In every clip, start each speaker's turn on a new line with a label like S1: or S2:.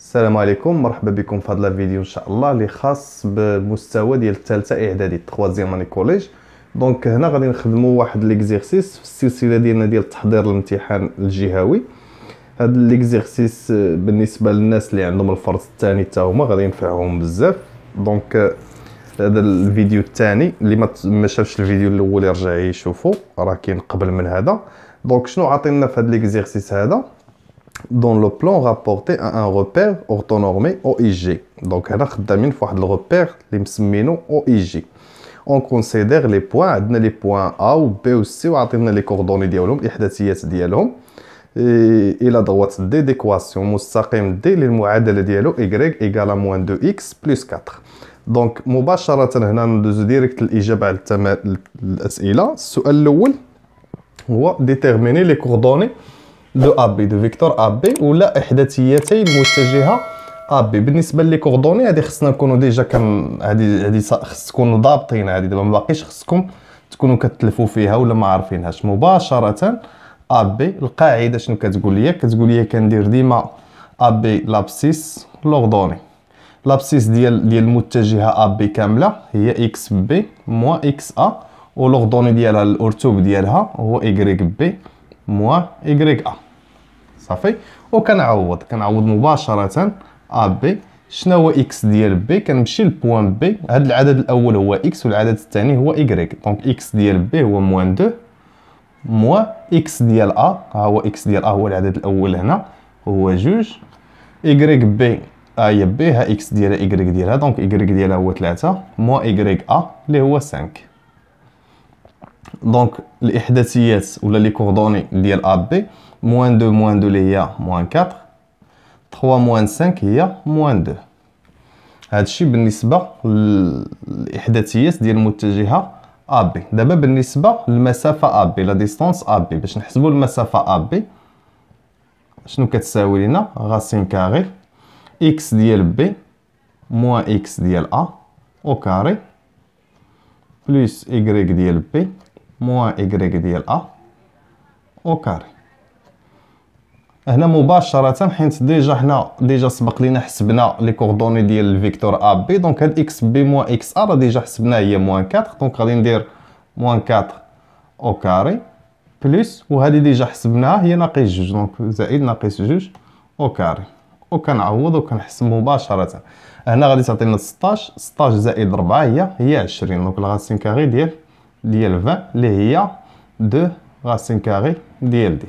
S1: السلام عليكم مرحبا بكم في هذا الفيديو ان شاء الله اللي خاص بمستوى ديال الثالثه اعدادي تخوازيام اني كوليج دونك هنا غادي نخدموا واحد ليكزيرسيس في السلسله ديالنا ديال تحضير الامتحان الجهوي هذا ليكزيرسيس آه، بالنسبه للناس اللي عندهم الفرض الثاني حتى هما غادي ينفعهم بزاف دونك آه، هذا الفيديو الثاني اللي ما شافش الفيديو الاول يرجع يشوفه راه كاين قبل من هذا دونك شنو عطينا في هذا ليكزيرسيس هذا dans le plan rapporté à un repère orthonormé OIG. Donc, on a le repère OIG. On considère les points, on a les points A ou B ou C, on a les coordonnées ديالهم الاحداثيات ديالهم الى droite D d'équation مستقيم D للمعادله ديالو y égale à moins 2x plus 4 دونك مباشره هنا ندوزو ديريكت للاجابه على التما... الاسئله السؤال الاول هو déterminer les coordonnées. دو ابي دو فيكتور ابي ولا احداثيتي المتجهه ابي بالنسبه لي كوردوني هذه خصنا نكونوا ديجا كان هذه هذه خص تكونوا ضابطين هذه دابا ما باقيش خصكم تكونوا كتلفوا فيها ولا ما عارفينهاش مباشره ابي القاعده شنو كتقول لي كتقول لي كندير ديما ابي لابسيس لوردوني لابسيس ديال ديال المتجهه ابي كامله هي اكس بي موا اكس ا ولوردوني ديالها الارتوب ديالها هو ايكغيك بي موا ايكغيك ا صافي وكنعوض كنعوض مباشره ا بي شنو هو اكس ديال بي كنمشي لبوان بي هاد العدد الاول هو اكس والعدد الثاني هو ايغريك دونك اكس ديال بي هو موان دو موا اكس ديال ا ها هو اكس ديال ا هو العدد الاول هنا هو جوج ايغريك بي ا هي بي ها اكس ديالها ايغريك ديالها دونك ايغريك ديالها هو 3 موا ايغريك ا اللي هو 5 دونك الاحداثيات ولا لي كوردوني ديال ا بي موان دو موان دو هي موان كاتر تخوا موان سانك هي موان دو هادشي بالنسبة للإحداثيات ديال المتجهة AB دابا بالنسبة للمسافة AB لا ديستونس AB باش نحسبو المسافة AB شنو كتساوي لينا غاسين كاري إكس ديال بي موان إكس ديال أ أو كاري بلس إكغيك ديال بي موان إكغيك ديال أ أو كاري هنا مباشره حيت ديجا حنا ديجا سبق لينا حسبنا لي كوردوني ديال الفيكتور ا بي دونك هاد اكس بي موان اكس ا راه ديجا حسبناها هي موان 4 دونك غادي ندير موان 4 او كاري بلس وهذه ديجا حسبناها هي ناقص جوج دونك زائد ناقص جوج او كاري وكنعوض وكنحسب مباشره هنا غادي تعطينا 16 16 زائد 4 هي هي 20 دونك الغاسين كاري ديال ديال 20 اللي هي 2 غاسين كاري ديال 10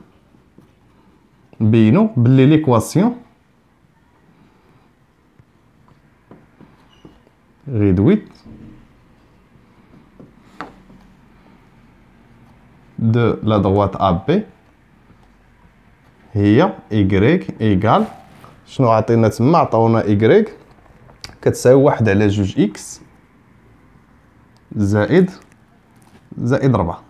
S1: نبينو بلي ليكواسيون دو لا la ا بي هي Y égale شنو عطينا تما عطاونا Y كتساوي واحد على جوج إكس زائد زائد ربعة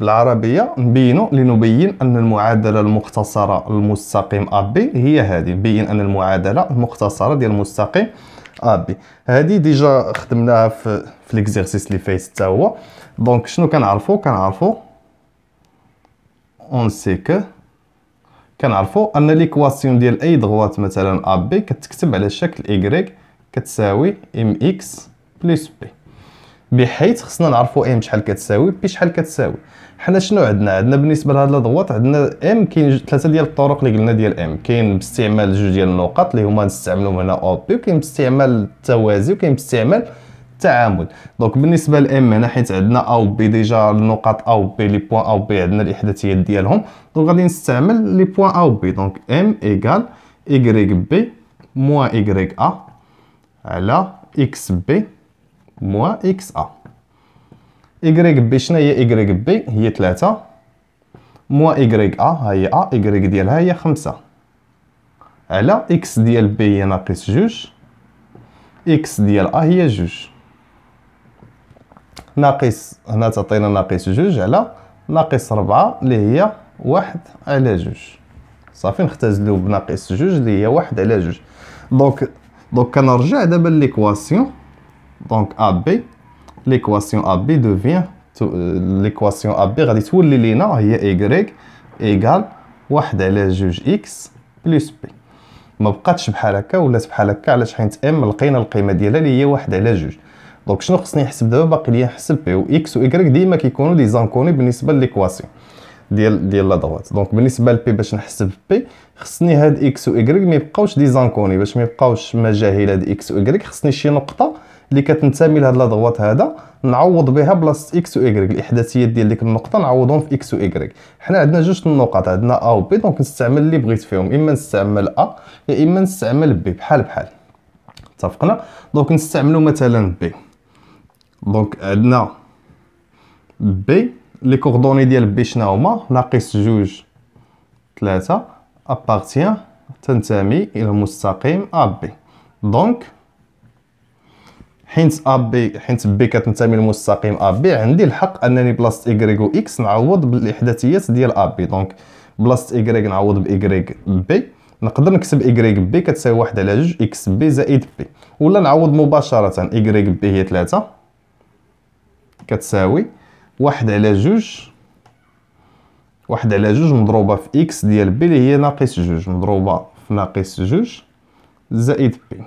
S1: بالعربيه نبينو لنبين ان المعادله المختصره المستقيم ابي هي هذه نبين ان المعادله المختصره ديال المستقيم ابي هذه ديجا خدمناها في في ليكزيرسيس اللي فايت حتى هو دونك شنو كنعرفو كنعرفو اون سي كو كنعرفو ان ليكواسيون ديال اي دغوات مثلا ابي كتكتب على شكل إكغيك كتساوي ام اكس بلس بي بحيث خصنا نعرفوا ام شحال كتساوي بي شحال كتساوي حنا شنو عندنا عندنا بالنسبه لهاد الضغوط عندنا ام كاين ثلاثه ديال الطرق اللي قلنا ديال ام كاين باستعمال جوج ديال النقط اللي هما نستعملوهم هنا او بي وكاين باستعمال التوازي وكاين باستعمال التعامل دونك بالنسبه لام هنا حيت عندنا او بي ديجا النقط او بي لي بوين او بي عندنا الاحداثيات ديالهم دونك غادي نستعمل لي بوين او بي دونك ام ايغال y بي موان y ا على اكس بي موان اكس ا إكغيك بي شناهي هي بي هي تلاتة موان إكغيك ا ها هي ا إكغيك ديالها هي خمسة على اكس ديال بي هي ناقص جوج اكس ديال ا هي جوج ناقص هنا تعطينا ناقص جوج على ناقص ربعة اللي هي واحد على جوج صافي نختزلو بناقص جوج اللي هي واحد على جوج دونك دونك كنرجع دابا ليكواسيون دونك AB بي AB ليكواسيون ا AB غادي تولي لينا هي Y ايغال واحد على جوج X بلس B ما بقاتش بحال هكا ولات بحال هكا علاش حيت M لقينا القيمه ديالها اللي هي واحد على جوج دونك شنو خصني نحسب دابا باقي ليا نحسب بي و اكس و ايكغيك ديما كيكونوا لي زانكوني بالنسبه ليكواسيون ديال ديال لا دوات دونك بالنسبه لبي باش نحسب بي خصني هاد اكس و ايكغيك ما يبقاوش دي زانكوني باش ما يبقاوش مجاهيل هاد اكس و ايكغيك خصني شي نقطه اللي كتنتمي لهاد لا هذا نعوض بها بلاصه اكس و ايغريك الاحداثيات ديال ديك النقطه نعوضهم في اكس و ايغريك حنا عندنا جوج النقط عندنا ا و بي دونك نستعمل اللي بغيت فيهم اما نستعمل ا يا اما نستعمل بي بحال بحال اتفقنا دونك نستعملوا مثلا بي دونك عندنا بي لي كوردوني ديال بي شنو هما ناقص جوج ثلاثة ابارتيان تنتمي الى المستقيم ا بي دونك حينت ا بي بي كتنتمي للمستقيم ا بي عندي الحق انني بلاصه ايكغيك و اكس نعوض بالاحداثيات ديال ا بي دونك بلاصه ايكغيك نعوض بايكغيك بي نقدر نكتب ايكغيك بي كتساوي واحد على جوج اكس بي زائد بي ولا نعوض مباشره ايكغيك بي هي ثلاثة كتساوي واحد على جوج واحد على جوج مضروبه في اكس ديال بي اللي هي ناقص جوج مضروبه في ناقص جوج زائد بي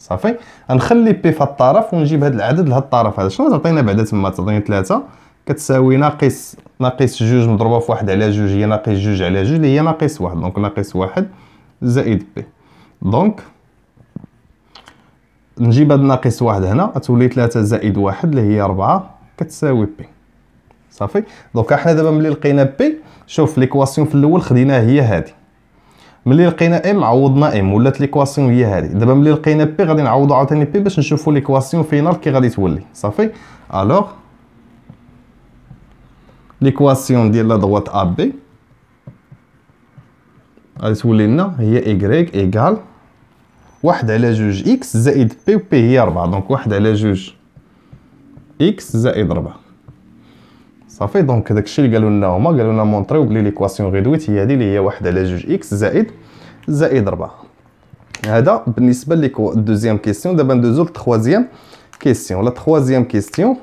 S1: صافي غنخلي بي في الطرف ونجيب هاد العدد لهذا الطرف هذا شنو تعطينا بعدا تما تعطينا ثلاثة كتساوي ناقص ناقص جوج مضروبه في واحد على جوج هي ناقص جوج على جوج اللي هي ناقص واحد دونك ناقص واحد زائد بي دونك نجيب هاد ناقص واحد هنا غتولي ثلاثة زائد واحد اللي هي 4 كتساوي بي صافي دونك حنا دابا ملي لقينا بي شوف ليكواسيون في الاول خديناها هي هادي ملي لقينا ام عوضنا ام ولات ليكواسيون هي هذه دابا ملي لقينا بي غادي نعوضو عاوتاني بي باش نشوفو ليكواسيون فينال كي غادي تولي صافي الوغ ليكواسيون ديال لا دروات ا بي غادي تولي لنا هي ايكغيك ايكال واحد على جوج اكس زائد بي و بي هي ربعة دونك واحد على جوج اكس زائد ربعة صافي دونك داكشي اللي قالوا لنا هما قالوا لنا مونطريو بلي ليكواسيون غيدويت هي هذه اللي هي واحد على جوج اكس زائد زائد 4 هذا بالنسبه ليك دوزيام كيسيون دابا ندوزو للتخوازيام كيسيون لا تخوازيام كيسيون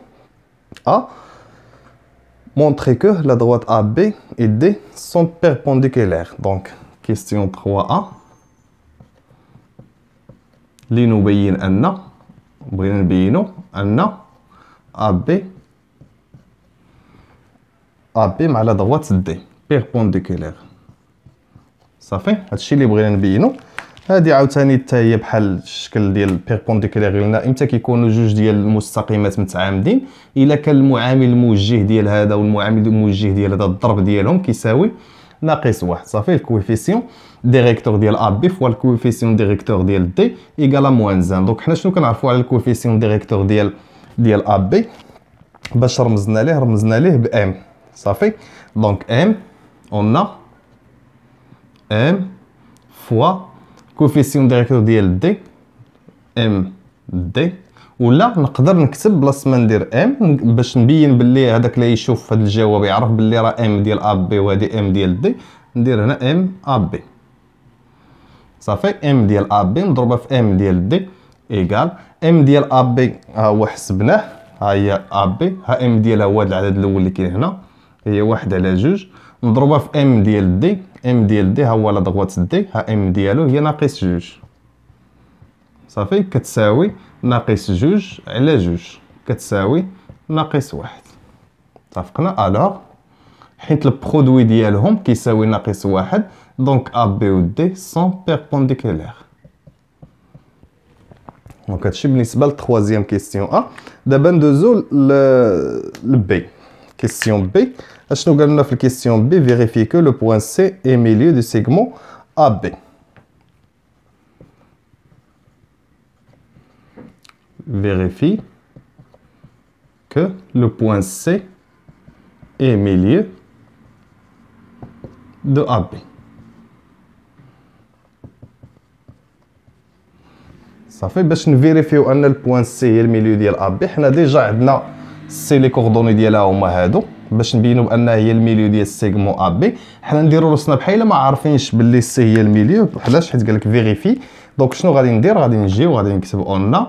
S1: ا مونطري كو لا la ا بي اي دي سون بيربونديكولير دونك كيسيون 3 ا لنبين أن بغينا نبينو أن ا بي AB مع لا دوات D بيربونديكولير صافي هادشي اللي بغينا نبينو هادي عاوتاني حتى هي بحال الشكل ديال بيربونديكولير قلنا امتى كيكونوا جوج ديال المستقيمات متعامدين الا كان المعامل الموجه ديال هذا والمعامل الموجه ديال هذا الضرب ديالهم كيساوي ناقص واحد صافي الكويفيسيون ديريكتور ديال ا بي فوا الكويفيسيون ديريكتور ديال دي ايكالا موان زان دونك حنا شنو كنعرفوا على الكويفيسيون ديريكتور ديال ديال ا بي باش رمزنا ليه رمزنا ليه بام صافي دونك ام اون a فوا fois coefficient directeur ديال دي ام دي ولا نقدر نكتب بلاصه ما ندير ام باش نبين باللي هذاك اللي يشوف هذا الجواب يعرف باللي راه ام ديال ا بي وهذه ام ديال دي ندير هنا ام ا بي صافي ام ديال ا بي مضروبه في ام ديال دي ايكال ام ديال ا بي ها هو حسبناه ها هي ا بي ها ام ديالها هو العدد الاول اللي كاين هنا هي واحد على جوج نضربها في ام ديال دي ام ديال دي ها هو لا دغوات دي ها ام ديالو هي ناقص جوج صافي كتساوي ناقص جوج على جوج كتساوي ناقص واحد اتفقنا الوغ حيت البرودوي ديالهم كيساوي ناقص واحد دونك ا بي و دي سون بيربونديكولير دونك هادشي بالنسبه لتخوازيام كيستيون ا دابا ندوزو ل بي Question B. La question B, vérifier que le point C est milieu du segment AB. Vérifie que le point C est milieu de AB. Ça fait باش نفيريفيو ان point C le milieu ديال AB. حنا ديجا عندنا سي لي كوردوني ديالها هما هادو باش نبينو بان هي الميليو ديال السيغمون ا بي حنا نديرو راسنا بحال ما عارفينش باللي سي هي الميليو علاش حيت قالك فيريفي دونك شنو غادي ندير غادي نجي وغادي نكتب اون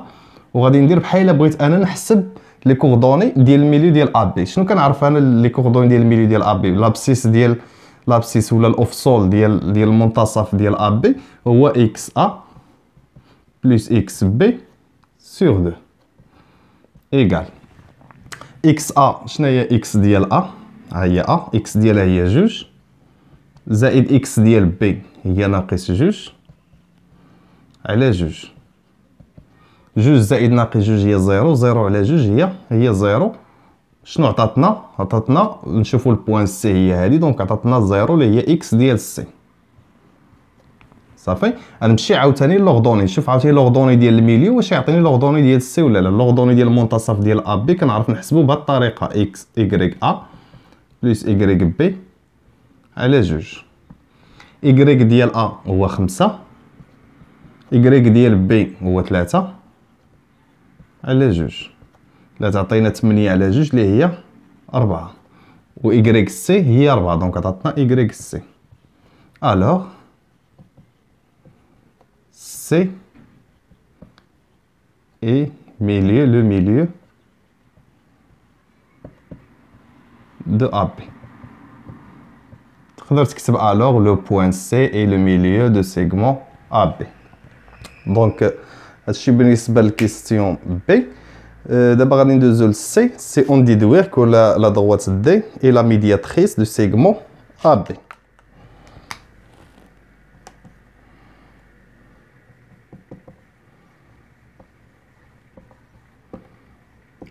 S1: وغادي ندير بحال بغيت انا نحسب لي كوردوني ديال الميليو ديال ا بي شنو كنعرف انا لي كوردوني ديال الميليو ديال ا بي لابسيس ديال لابسيس ولا الاوفسول ديال ديال المنتصف ديال ا بي هو اكس ا بلس اكس بي سور 2 ايغال اكس ا شنو هي اكس ديال ا ها هي ا اكس ديالها هي جوج زائد اكس ديال بي هي ناقص جوج على جوج جوج زائد ناقص جوج هي زيرو زيرو على جوج هي هي زيرو شنو عطاتنا عطاتنا نشوفو البوان سي هي هادي دونك عطاتنا زيرو اللي هي اكس ديال سي صافي غنمشي عاوتاني لوغدوني شوف عاوتاني لوغدوني ديال الميليو واش يعطيني لوغدوني ديال السي ولا لا لوغدوني ديال المنتصف ديال ا بي كنعرف نحسبو بهاد الطريقه اكس ايغريك ا بلس ايغريك بي على جوج ايغريك ديال ا هو خمسة ايغريك ديال بي هو ثلاثة على جوج لا تعطينا 8 على جوج اللي هي 4 و سي هي 4 دونك عطاتنا y سي الوغ C et milieu, le milieu de AB. Alors, le point C est le milieu du segment AB. Donc, euh, je suis la question B. Euh, d'abord, de de C, c'est on déduire que la, la droite D est la médiatrice du segment AB.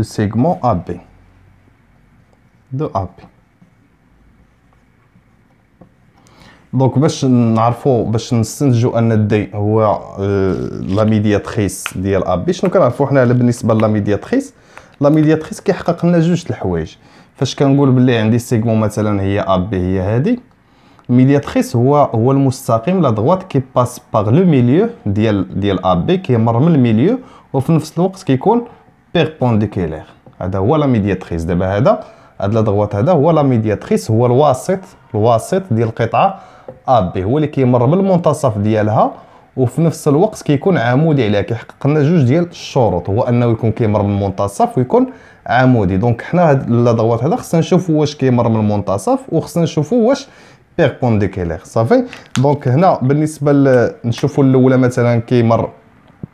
S1: du segment AB دو ابي دونك باش نعرفو باش نستنتجو ان دي هو آه، لا ميدياتريس ديال ابي شنو كنعرفو حنا على بالنسبه لا ميدياتريس لا ميدياتريس كيحقق لنا جوج الحوايج فاش كنقول بلي عندي سيغمون مثلا هي ابي هي هادي ميدياتريس هو هو المستقيم لا دغوات كي باس باغ لو ميليو ديال ديال ابي كيمر من الميليو وفي نفس الوقت كيكون كي بيربونديكيلير هذا هو لا ميدياتريس دابا هذا هاد لا دغوات هذا هو لا ميدياتريس هو الواسط الواسط ديال القطعه ا بي هو اللي كيمر بالمنتصف ديالها وفي نفس الوقت كيكون عمودي عليها كيحقق لنا جوج ديال الشروط هو انه يكون كيمر من المنتصف ويكون عمودي دونك حنا هاد لا دغوات هذا خصنا نشوفوا واش كيمر من المنتصف وخصنا نشوفوا واش بيربونديكيلير صافي دونك هنا بالنسبه نشوفوا الاولى مثلا كيمر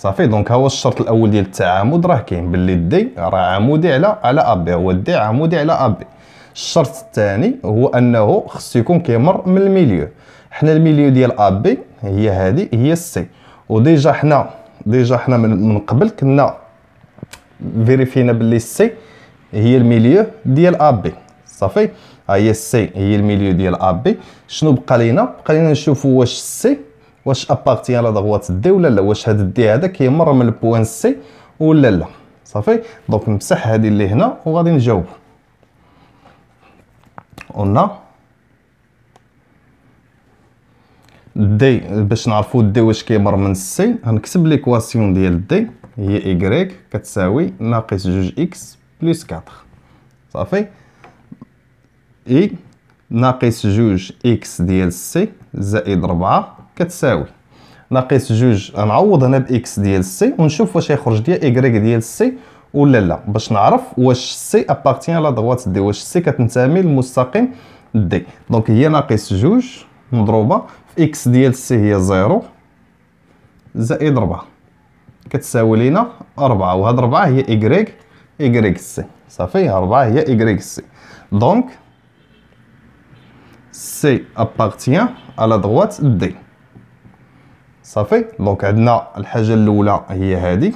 S1: صافي دونك ها هو الشرط الاول ديال التعامد راه كاين باللي دي راه عمودي على على ابي هو دي عمودي على ابي الشرط الثاني هو انه خصو يكون كيمر من الميليو حنا الميليو ديال ابي هي هذه هي السي وديجا حنا ديجا حنا من, من قبل كنا فيريفينا باللي السي هي الميليو ديال ابي صافي ها هي السي هي الميليو ديال ابي شنو بقى لينا بقى لينا نشوفوا واش السي واش ابارتيان لا دغوات دي ولا لا واش هاد دي هذا كيمر من البوان سي ولا لا صافي دونك نمسح هادي اللي هنا وغادي نجاوب قلنا دي باش نعرفو دي واش كيمر من سي غنكتب ليكواسيون ديال دي هي ايكغيك كتساوي ناقص جوج اكس بلس كاطخ صافي اي e ناقص جوج اكس ديال سي زائد ربعة كتساوي ناقص جوج غنعوض هنا باكس ديال سي ونشوف واش يخرج ليا ايكغيك ديال سي ولا لا باش نعرف واش سي ابارتيان لا دغوات دي واش سي كتنتمي للمستقيم دي دونك هي ناقص جوج مضروبه في اكس ديال سي هي زيرو زائد ربعة كتساوي لينا ربعة وهاد ربعة هي إكغيك إكغيك سي صافي ربعة هي إكغيك سي دونك سي ابارتيان على دغوات دي صافي دونك عندنا الحاجه الاولى هي هذه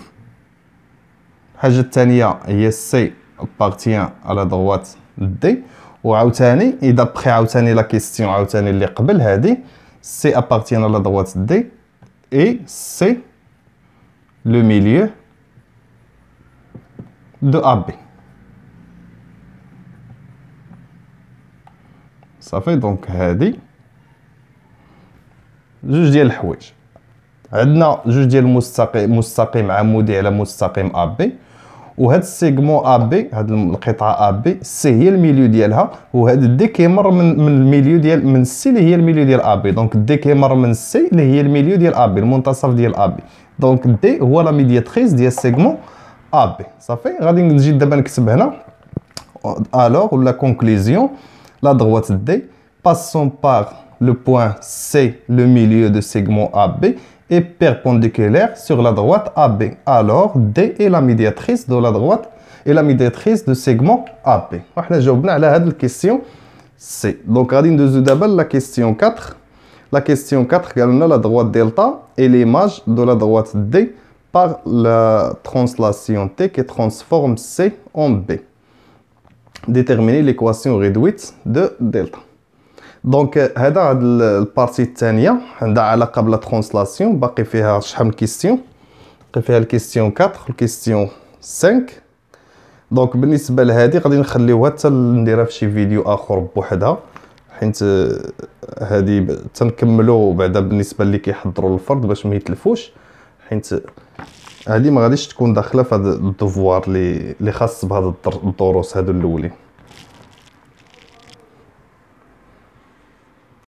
S1: الحاجه الثانيه هي سي بارتيان على دروات دي وعاوتاني اذا بخي عاوتاني لا كيستيون عاوتاني اللي قبل هذه سي ابارتيان على دروات دي اي سي لو ميليو دو ابي بي صافي دونك هذه جوج ديال الحوايج عندنا جوج ديال المستقيم مستقيم عمودي على مستقيم ا بي وهاد السيغمون ا بي هاد القطعه ا بي سي هي الميليو ديالها وهاد دي كيمر من من الميليو ديال من سي اللي هي الميليو ديال ا بي دونك دي كيمر من سي اللي هي الميليو ديال ا بي المنتصف ديال ا بي دونك دي هو لا ميدياتريس ديال السيغمون ا بي صافي غادي نجي دابا نكتب هنا الوغ ولا كونكليزيون لا دغوات دي باسون بار لو بوين سي لو ميليو دو سيغمون ا بي est perpendiculaire sur la droite AB. Alors, D est la médiatrice de la droite et la médiatrice du segment AB. On à la question C. Donc, de la question 4. La question 4, également la droite delta et l'image de la droite D par la translation T qui transforme C en B. Déterminer l'équation réduite de delta. دونك euh, هذا هاد البارتي الثانيه عندها علاقه بلا ترونسلاسيون باقي فيها شحال من كيستيون باقي فيها الكيستيون 4 والكيستيون 5 دونك بالنسبه لهذه غادي نخليوها حتى نديرها في شي فيديو اخر بوحدها حيت هذه آه، تنكملو بعدا بالنسبه اللي كيحضروا الفرد باش ما يتلفوش حيت هذه آه، ما غاديش تكون داخله في هذا الدوفوار اللي اللي خاص بهذا الدروس هذو الاولين